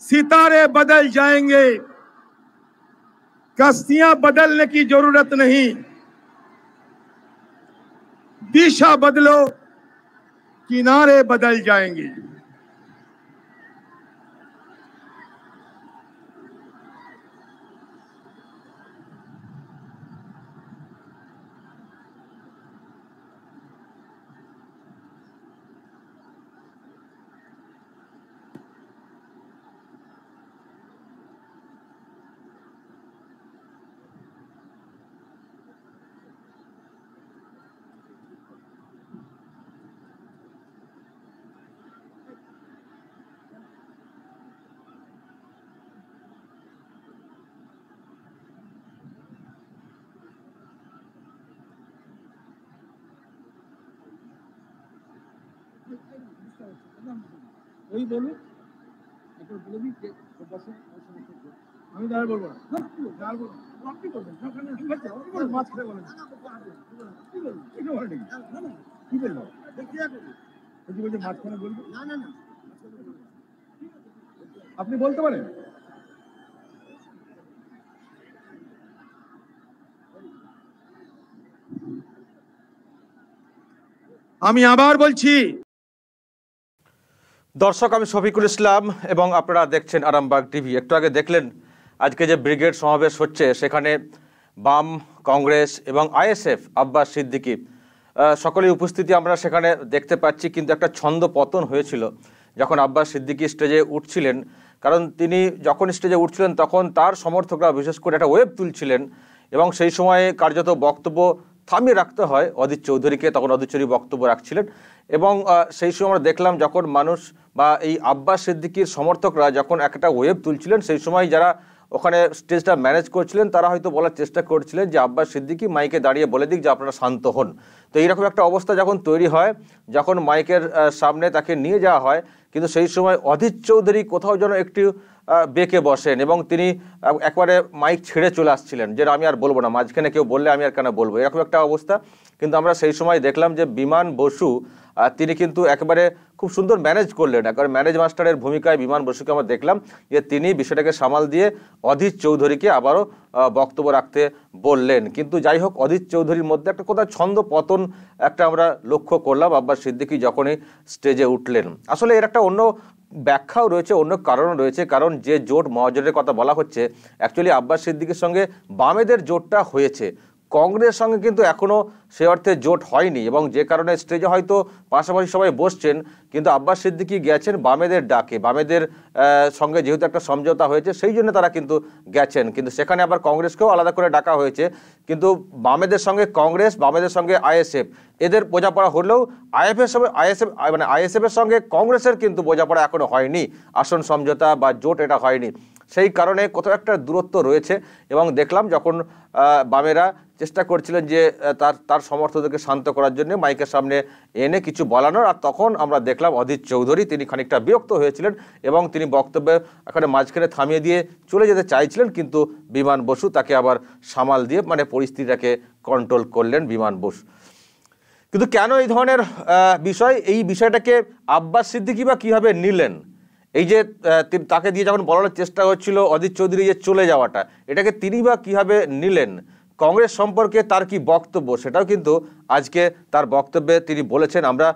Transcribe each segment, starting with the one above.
सितारे बदल जाएंगे कश्तियां बदलने की जरूरत नहीं दिशा बदलो किनारे बदल जाएंगे আচ্ছা, আপনি বলতে পারেন আমি আবার বলছি দর্শক আমি শফিকুল ইসলাম এবং আপনারা দেখছেন আরামবাগ টিভি একটু আগে দেখলেন আজকে যে ব্রিগেড সমাবেশ হচ্ছে সেখানে বাম কংগ্রেস এবং আইএসএফ আব্বাস সিদ্দিকি সকলেই উপস্থিতি আমরা সেখানে দেখতে পাচ্ছি কিন্তু একটা ছন্দ পতন হয়েছিল যখন আব্বাস সিদ্দিকি স্টেজে উঠছিলেন কারণ তিনি যখন স্টেজে উঠছিলেন তখন তার সমর্থকরা বিশেষ করে একটা ওয়েব তুলছিলেন এবং সেই সময়ে কার্যত বক্তব্য থামিয়ে রাখতে হয় অদিত চৌধুরীকে তখন অদিত চৌধুরী বক্তব্য রাখছিলেন এবং সেই সময় আমরা দেখলাম যখন মানুষ বা এই আব্বাস সিদ্দিকির সমর্থকরা যখন একটা ওয়েব তুলছিলেন সেই সময় যারা ওখানে স্টেজটা ম্যানেজ করছিলেন তারা হয়তো বলার চেষ্টা করছিলেন যে আব্বাস সিদ্দিকি মাইকে দাঁড়িয়ে বলে দিক যে আপনারা শান্ত হন তো এইরকম একটা অবস্থা যখন তৈরি হয় যখন মাইকের সামনে তাকে নিয়ে যাওয়া হয় কিন্তু সেই সময় অধীর চৌধুরী কোথাও যেন একটি বেঁকে বসেন এবং তিনি একবারে মাইক ছেড়ে চলে আসছিলেন যেটা আমি আর বলবো না মাঝখানে কেউ বললে আমি আর কেন বলবো এরকম একটা অবস্থা কিন্তু আমরা সেই সময় দেখলাম যে বিমান বসু তিনি কিন্তু একেবারে খুব সুন্দর ম্যানেজ করলেন একবার ম্যানেজ মাস্টারের ভূমিকায় বিমান বসুকে আমরা দেখলাম যে তিনি বিষয়টাকে সামাল দিয়ে অধীর চৌধুরীকে আবারও বক্তব্য রাখতে বললেন কিন্তু যাই হোক অধীর চৌধুরীর মধ্যে একটা কোথাও ছন্দ পতন একটা আমরা লক্ষ্য করলাম আব্বাস সিদ্দিকি যখনই স্টেজে উঠলেন আসলে এর একটা অন্য ব্যাখ্যাও রয়েছে অন্য কারণও রয়েছে কারণ যে জোট মহাজোটের কথা বলা হচ্ছে অ্যাকচুয়ালি আব্বাস সিদ্দিকির সঙ্গে বামেদের জোটটা হয়েছে কংগ্রেস সঙ্গে কিন্তু এখনও সে অর্থে জোট হয়নি এবং যে কারণে স্টেজে হয়তো পাশাপাশি সবাই বসছেন কিন্তু আব্বাস সিদ্দিকি গেছেন বামেদের ডাকে বামেদের সঙ্গে যেহেতু একটা সমঝোতা হয়েছে সেই জন্য তারা কিন্তু গেছেন কিন্তু সেখানে আবার কংগ্রেসকেও আলাদা করে ডাকা হয়েছে কিন্তু বামেদের সঙ্গে কংগ্রেস বামেদের সঙ্গে আইএসএফ এদের বোঝাপড়া হলেও আইএফের সঙ্গে আইএসএফ মানে আইএসএফের সঙ্গে কংগ্রেসের কিন্তু বোঝাপড়া এখনও হয়নি আসন সমঝোতা বা জোট এটা হয়নি সেই কারণে কোথাও একটা দূরত্ব রয়েছে এবং দেখলাম যখন বামেরা চেষ্টা করছিলেন যে তার তার সমর্থকদেরকে শান্ত করার জন্য মাইকের সামনে এনে কিছু বলানোর আর তখন আমরা দেখলাম অধীর চৌধুরী তিনি খানিকটা বিরক্ত হয়েছিলেন এবং তিনি বক্তব্যে এখানে মাঝখানে থামিয়ে দিয়ে চলে যেতে চাইছিলেন কিন্তু বিমান বসু তাকে আবার সামাল দিয়ে মানে পরিস্থিতিটাকে কন্ট্রোল করলেন বিমান বসু কিন্তু কেন এই ধরনের বিষয় এই বিষয়টাকে আব্বাস সিদ্দিকি বা কীভাবে নিলেন এই যে তাকে দিয়ে যখন বলানোর চেষ্টা হচ্ছিল অজিত চৌধুরী যে চলে যাওয়াটা এটাকে তিনি বা কীভাবে নিলেন কংগ্রেস সম্পর্কে তার কি বক্তব্য সেটাও কিন্তু আজকে তার বক্তব্যে তিনি বলেছেন আমরা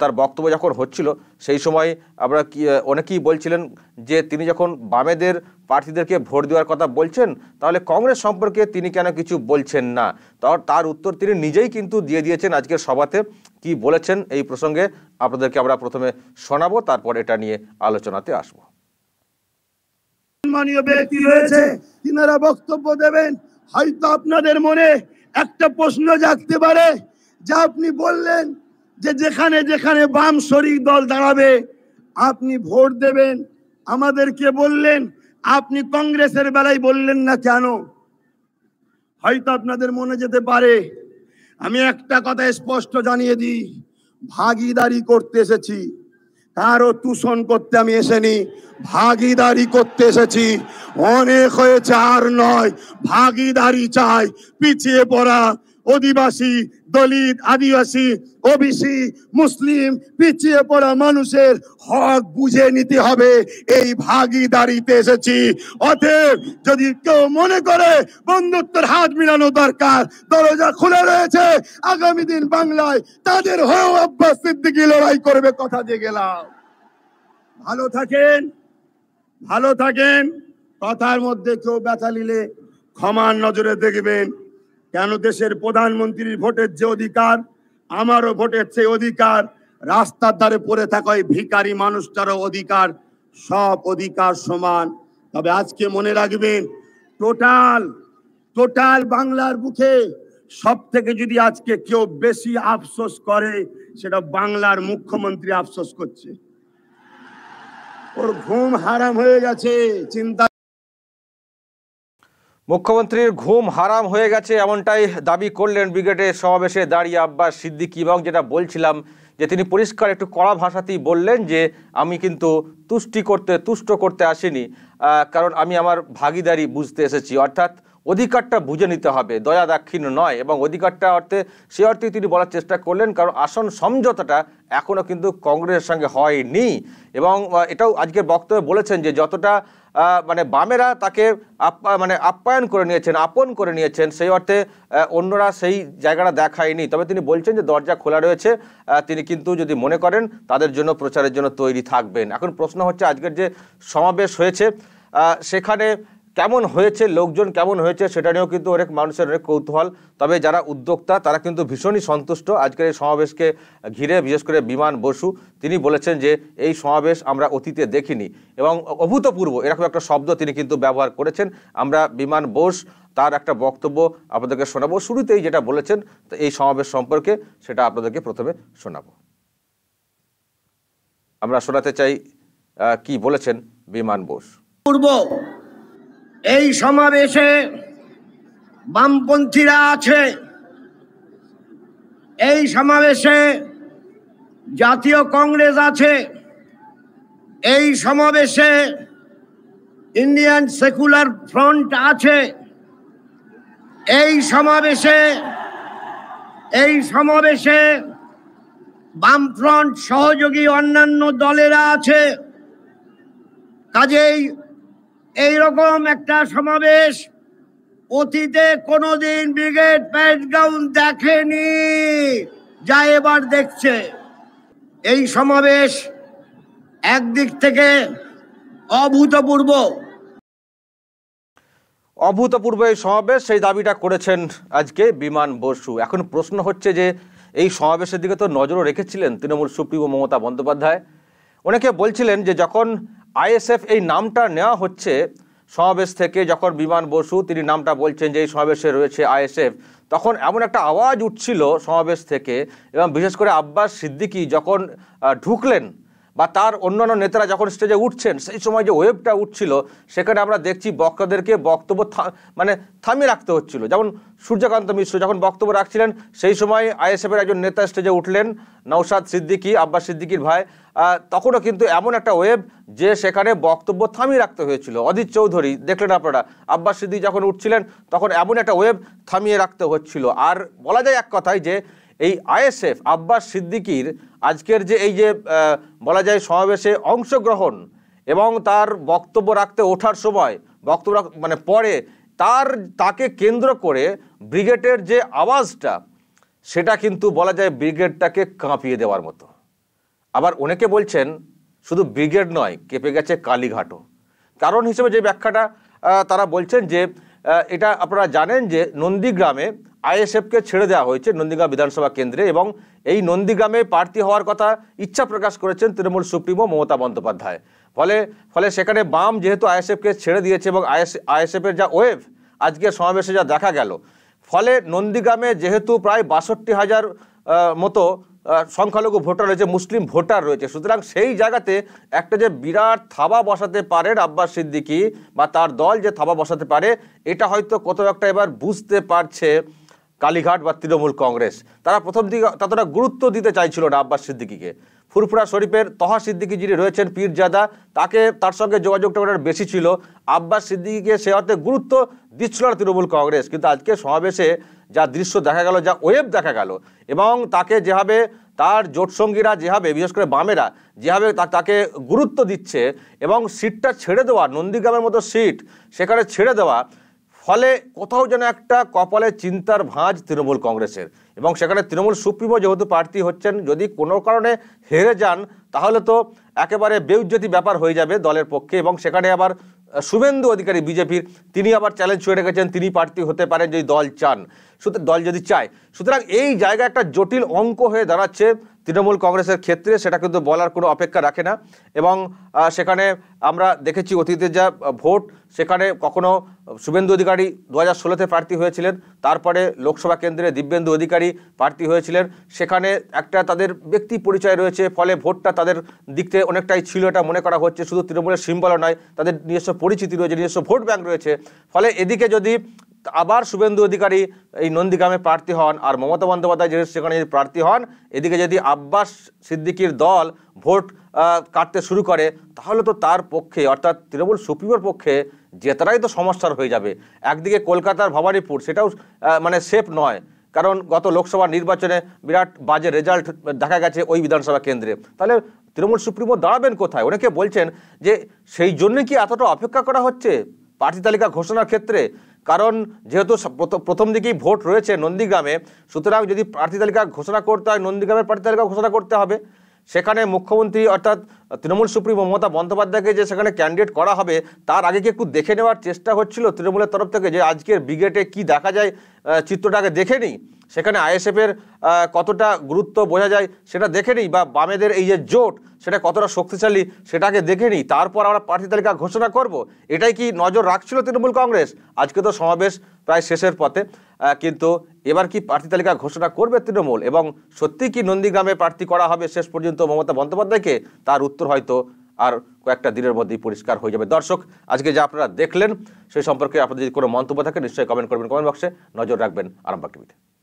তার বক্তব্য যখন হচ্ছিল সেই সময় আমরা কি অনেকেই বলছিলেন যে তিনি যখন বামেদের প্রার্থীদেরকে ভোট দেওয়ার কথা বলছেন তাহলে কংগ্রেস সম্পর্কে তিনি কেন কিছু বলছেন না তার উত্তর তিনি নিজেই কিন্তু দিয়ে দিয়েছেন আজকের সভাতে কি বলেছেন এই প্রসঙ্গে আপনাদেরকে আমরা প্রথমে শোনাবো তারপর এটা নিয়ে আলোচনাতে আসবো বক্তব্য দেবেন হয়তো আপনাদের মনে একটা প্রশ্ন জাগতে পারে যা আপনি বললেন যে যেখানে যেখানে বাম শরিক দল দাঁড়াবে আপনি ভোট দেবেন আমাদেরকে বললেন আপনি কংগ্রেসের বেলায় বললেন না কেন হয়তো আপনাদের মনে যেতে পারে আমি একটা কথা স্পষ্ট জানিয়ে দিই ভাগিদারি করতে এসেছি কারো তুষণ করতে আমি এসেনি ভাগিদারি করতে এসেছি অনেক হয়েছে আর নয় ভাগিদারি চাই পিছিয়ে পড়া অধিবাসী দলিত আদিবাসী ওবিসি মুসলিম পিছিয়ে পড়া মানুষের হক বুঝে নিতে হবে এই ভাগিদারিতে এসেছি অতএব যদি কেউ মনে করে বন্ধুত্বের হাত মিলানো দরকার দরজা খুলে রয়েছে আগামী দিন বাংলায় তাদের হয়েও অভ্যাসের সিদ্দিকি লড়াই করবে কথা দিয়ে গেলাম ভালো থাকেন ভালো থাকেন কথার মধ্যে কেউ ব্যথা নিলে ক্ষমার নজরে দেখবেন কেন দেশের প্রধানমন্ত্রীর ভোটের যে অধিকার আমারও ভোটের সেই অধিকার রাস্তার ধারে পড়ে থাকা ওই ভিকারি মানুষটারও অধিকার সব অধিকার সমান তবে আজকে মনে রাখবেন টোটাল টোটাল বাংলার বুকে সব থেকে যদি আজকে কেউ বেশি আফসোস করে সেটা বাংলার মুখ্যমন্ত্রী আফসোস করছে ওর ঘুম হারাম হয়ে গেছে চিন্তা মুখ্যমন্ত্রীর ঘুম হারাম হয়ে গেছে এমনটাই দাবি করলেন ব্রিগেডের সমাবেশে দাঁড়িয়ে আব্বাস সিদ্দিকি এবং যেটা বলছিলাম যে তিনি পরিষ্কার একটু কড়া ভাষাতেই বললেন যে আমি কিন্তু তুষ্টি করতে তুষ্ট করতে আসিনি কারণ আমি আমার ভাগিদারি বুঝতে এসেছি অর্থাৎ অধিকারটা বুঝে নিতে হবে দয়া দাক্ষিণ্য নয় এবং অধিকারটা অর্থে সে অর্থে তিনি বলার চেষ্টা করলেন কারণ আসন সমঝোতাটা এখনও কিন্তু কংগ্রেসের সঙ্গে হয়নি এবং এটাও আজকের বক্তব্যে বলেছেন যে যতটা মানে বামেরা তাকে মানে আপ্যায়ন করে নিয়েছেন আপন করে নিয়েছেন সেই অর্থে অন্যরা সেই জায়গাটা দেখায়নি তবে তিনি বলছেন যে দরজা খোলা রয়েছে তিনি কিন্তু যদি মনে করেন তাদের জন্য প্রচারের জন্য তৈরি থাকবেন এখন প্রশ্ন হচ্ছে আজকের যে সমাবেশ হয়েছে সেখানে কেমন হয়েছে লোকজন কেমন হয়েছে সেটা নিয়েও কিন্তু অনেক মানুষের অনেক কৌতূহল তবে যারা উদ্যোক্তা তারা কিন্তু ভীষণই সন্তুষ্ট আজকের এই সমাবেশকে ঘিরে বিশেষ করে বিমান বসু তিনি বলেছেন যে এই সমাবেশ আমরা অতীতে দেখিনি এবং অভূতপূর্ব এরকম একটা শব্দ তিনি কিন্তু ব্যবহার করেছেন আমরা বিমান বোস তার একটা বক্তব্য আপনাদেরকে শোনাবো শুরুতেই যেটা বলেছেন এই সমাবেশ সম্পর্কে সেটা আপনাদেরকে প্রথমে শোনাবো আমরা শোনাতে চাই কি বলেছেন বিমান বোস পূর্ব এই সমাবেশে বামপন্থীরা আছে এই সমাবেশে জাতীয় কংগ্রেস আছে এই সমাবেশে ইন্ডিয়ান সেকুলার ফ্রন্ট আছে এই সমাবেশে এই সমাবেশে বামফ্রন্ট সহযোগী অন্যান্য দলেরা আছে কাজেই এই রকম একটা সমাবেশ অতীতে কোনোদিন ব্রিগেড প্যাটগ্রাউন্ড দেখেনি যা এবার দেখছে এই সমাবেশ একদিক থেকে অভূতপূর্ব অভূতপূর্ব এই সমাবেশ সেই দাবিটা করেছেন আজকে বিমান বসু এখন প্রশ্ন হচ্ছে যে এই সমাবেশের দিকে তো নজরও রেখেছিলেন তৃণমূল সুপ্রিমো মমতা বন্দ্যোপাধ্যায় অনেকে বলছিলেন যে যখন আইএসএফ এই নামটা নেওয়া হচ্ছে সমাবেশ থেকে যখন বিমান বসু তিনি নামটা বলছেন যে এই সমাবেশে রয়েছে আইএসএফ তখন এমন একটা আওয়াজ উঠছিল সমাবেশ থেকে এবং বিশেষ করে আব্বাস সিদ্দিকি যখন ঢুকলেন বা তার অন্যান্য নেতারা যখন স্টেজে উঠছেন সেই সময় যে ওয়েবটা উঠছিল সেখানে আমরা দেখছি বক্তাদেরকে বক্তব্য মানে থামিয়ে রাখতে হচ্ছিল যেমন সূর্যকান্ত মিশ্র যখন বক্তব্য রাখছিলেন সেই সময় আইএসএফের একজন নেতা স্টেজে উঠলেন নৌসাদ সিদ্দিকি আব্বাস সিদ্দিকির ভাই তখনও কিন্তু এমন একটা ওয়েব যে সেখানে বক্তব্য থামিয়ে রাখতে হয়েছিল অজিত চৌধুরী দেখলেন আপনারা আব্বাস সিদ্দিক যখন উঠছিলেন তখন এমন একটা ওয়েব থামিয়ে রাখতে হচ্ছিল আর বলা যায় এক কথায় যে এই আইএসএফ আব্বাস সিদ্দিকির আজকের যে এই যে বলা যায় সমাবেশে অংশগ্রহণ এবং তার বক্তব্য রাখতে ওঠার সময় বক্তব্য মানে পরে তার তাকে কেন্দ্র করে ব্রিগেডের যে আওয়াজটা সেটা কিন্তু বলা যায় ব্রিগেডটাকে কাঁপিয়ে দেওয়ার মতো আবার অনেকে বলছেন শুধু ব্রিগেড নয় কেঁপে গেছে কালীঘাটও কারণ হিসেবে যে ব্যাখ্যাটা তারা বলছেন যে এটা আপনারা জানেন যে নন্দীগ্রামে আইএসএফকে ছেড়ে দেওয়া হয়েছে নন্দীগ্রাম বিধানসভা কেন্দ্রে এবং এই নন্দীগ্রামে প্রার্থী হওয়ার কথা ইচ্ছা প্রকাশ করেছেন তৃণমূল সুপ্রিমো মমতা বন্দ্যোপাধ্যায় ফলে ফলে সেখানে বাম যেহেতু আইএসএফকে ছেড়ে দিয়েছে এবং আইএস আইএসএফের যা ওয়েভ আজকে সমাবেশে যা দেখা গেল ফলে নন্দীগ্রামে যেহেতু প্রায় বাষট্টি হাজার মতো সংখ্যালঘু ভোটার রয়েছে মুসলিম ভোটার রয়েছে সুতরাং সেই জায়গাতে একটা যে বিরাট থাবা বসাতে পারেন আব্বাস সিদ্দিকি বা তার দল যে থাবা বসাতে পারে এটা হয়তো কত একটা এবার বুঝতে পারছে কালীঘাট বা তৃণমূল কংগ্রেস তারা প্রথম দিকে ততটা গুরুত্ব দিতে চাইছিল না আব্বাস সিদ্দিকিকে ফুরফুরা শরীফের তহা সিদ্দিকি যিনি রয়েছেন পীরজাদা তাকে তার সঙ্গে যোগাযোগটা করার বেশি ছিল আব্বাস সিদ্দিকিকে সে অর্থে গুরুত্ব দিচ্ছিল না তৃণমূল কংগ্রেস কিন্তু আজকে সমাবেশে যা দৃশ্য দেখা গেল যা ওয়েব দেখা গেল এবং তাকে যেভাবে তার জোটসঙ্গীরা যেভাবে বিশেষ করে বামেরা যেভাবে তাকে গুরুত্ব দিচ্ছে এবং সিটটা ছেড়ে দেওয়া নন্দীগ্রামের মতো সিট সেখানে ছেড়ে দেওয়া ফলে কোথাও যেন একটা কপালে চিন্তার ভাঁজ তৃণমূল কংগ্রেসের এবং সেখানে তৃণমূল সুপ্রিমো যেহেতু প্রার্থী হচ্ছেন যদি কোনো কারণে হেরে যান তাহলে তো একেবারে বেউজ্জতি ব্যাপার হয়ে যাবে দলের পক্ষে এবং সেখানে আবার শুভেন্দু অধিকারী বিজেপির তিনি আবার চ্যালেঞ্জ ছুঁয়ে রেখেছেন তিনি প্রার্থী হতে পারেন যদি দল চান সুতরাং দল যদি চায় সুতরাং এই জায়গা একটা জটিল অঙ্ক হয়ে দাঁড়াচ্ছে তৃণমূল কংগ্রেসের ক্ষেত্রে সেটা কিন্তু বলার কোনো অপেক্ষা রাখে না এবং সেখানে আমরা দেখেছি অতীতের যা ভোট সেখানে কখনো শুভেন্দু অধিকারী দু হাজার ষোলোতে প্রার্থী হয়েছিলেন তারপরে লোকসভা কেন্দ্রে দিব্যেন্দু অধিকারী প্রার্থী হয়েছিলেন সেখানে একটা তাদের ব্যক্তি পরিচয় রয়েছে ফলে ভোটটা তাদের দিক থেকে অনেকটাই ছিল এটা মনে করা হচ্ছে শুধু তৃণমূলের সিম্বলও নয় তাদের নিজস্ব পরিচিতি রয়েছে নিজস্ব ভোট ব্যাঙ্ক রয়েছে ফলে এদিকে যদি আবার শুভেন্দু অধিকারী এই নন্দীগ্রামে প্রার্থী হন আর মমতা বন্দ্যোপাধ্যায় যেহেতু সেখানে যদি প্রার্থী হন এদিকে যদি আব্বাস সিদ্দিকির দল ভোট কাটতে শুরু করে তাহলে তো তার পক্ষে অর্থাৎ তৃণমূল সুপ্রিমোর পক্ষে জেতারাই তো সমস্যার হয়ে যাবে একদিকে কলকাতার ভবানীপুর সেটাও মানে সেফ নয় কারণ গত লোকসভা নির্বাচনে বিরাট বাজে রেজাল্ট দেখা গেছে ওই বিধানসভা কেন্দ্রে তাহলে তৃণমূল সুপ্রিমো দাঁড়াবেন কোথায় অনেকে বলছেন যে সেই জন্যে কি এতটা অপেক্ষা করা হচ্ছে প্রার্থী তালিকা ঘোষণার ক্ষেত্রে কারণ যেহেতু প্রথম দিকেই ভোট রয়েছে নন্দীগ্রামে সুতরাং যদি প্রার্থী তালিকা ঘোষণা করতে হয় নন্দীগ্রামের প্রার্থী তালিকা ঘোষণা করতে হবে সেখানে মুখ্যমন্ত্রী অর্থাৎ তৃণমূল সুপ্রিমো মমতা বন্দ্যোপাধ্যায়কে যে সেখানে ক্যান্ডিডেট করা হবে তার আগে কি একটু দেখে নেওয়ার চেষ্টা হচ্ছিল তৃণমূলের তরফ থেকে যে আজকের ব্রিগেডে কি দেখা যায় চিত্রটাকে দেখে নিই সেখানে আইএসএফের কতটা গুরুত্ব বোঝা যায় সেটা দেখে নিই বা বামেদের এই যে জোট সেটা কতটা শক্তিশালী সেটাকে দেখে নিই তারপর আমরা প্রার্থী তালিকা ঘোষণা করব এটাই কি নজর রাখছিল তৃণমূল কংগ্রেস আজকে তো সমাবেশ প্রায় শেষের পথে কিন্তু এবার কি প্রার্থী তালিকা ঘোষণা করবে তৃণমূল এবং সত্যি কি নন্দীগ্রামে প্রার্থী করা হবে শেষ পর্যন্ত মমতা বন্দ্যোপাধ্যায়কে তার উত্তর হয়তো আর কয়েকটা দিনের মধ্যেই পরিষ্কার হয়ে যাবে দর্শক আজকে যা আপনারা দেখলেন সেই সম্পর্কে আপনাদের যদি কোনো মন্তব্য থাকে নিশ্চয়ই কমেন্ট করবেন কমেন্ট বক্সে নজর রাখবেন আরামবাগ টিভিতে